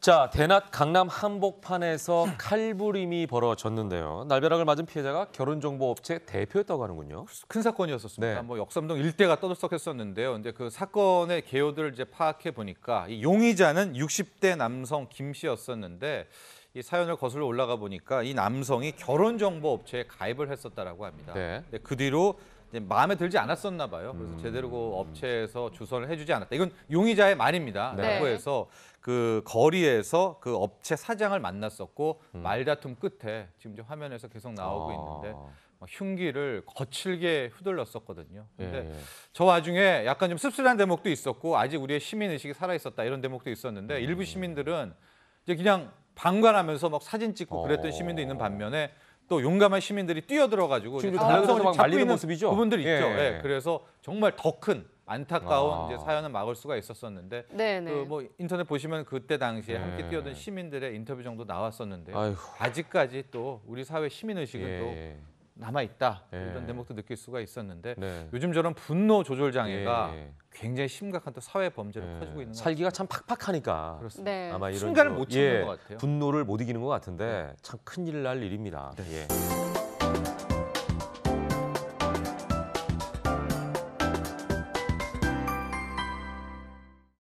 자, 대낮 강남 한복판에서 칼부림이 벌어졌는데요. 날벼락을 맞은 피해자가 결혼정보업체 대표였다고 하는군요. 큰 사건이었었습니다. 네. 뭐 역삼동 일대가 떠들썩했었는데요. 이제 그 사건의 개요들을 이제 파악해 보니까 이 용의자는 60대 남성 김 씨였었는데 이 사연을 거슬러 올라가 보니까 이 남성이 결혼정보업체에 가입을 했었다라고 합니다. 네. 근데 그 뒤로 마음에 들지 않았었나 봐요. 그래서 음. 제대로 그 업체에서 주선을 해주지 않았다. 이건 용의자의 말입니다. 네. 라고 해서 그 거리에서 그 업체 사장을 만났었고 음. 말다툼 끝에 지금 이제 화면에서 계속 나오고 아. 있는데 뭐 흉기를 거칠게 휘둘렀었거든요. 예, 근데 예, 예. 저 와중에 약간 좀 씁쓸한 대목도 있었고 아직 우리의 시민 의식이 살아 있었다 이런 대목도 있었는데 음. 일부 시민들은 이제 그냥 방관하면서 막 사진 찍고 어. 그랬던 어. 시민도 있는 반면에 또 용감한 시민들이 뛰어들어 가지고 달라서 막 말리는 모습이죠. 부분들 있죠. 예, 예. 예. 그래서 정말 더큰 안타까운 아. 이제 사연은 막을 수가 있었었는데 네, 그뭐 네. 인터넷 보시면 그때 당시에 네. 함께 뛰어든 시민들의 인터뷰 정도 나왔었는데 아직까지또 우리 사회 시민 의식은 예. 또 남아 있다 예. 이런 대목도 느낄 수가 있었는데 네. 요즘 저런 분노 조절 장애가 예, 예. 굉장히 심각한 또 사회 범죄로 예. 커지고 있는 살기가 참 팍팍하니까 그렇습니다. 네. 아마 이런 순간을 못 뭐, 참는 예, 것 같아요. 분노를 못 이기는 것 같은데 네. 참 큰일 날 일입니다. 네. 예.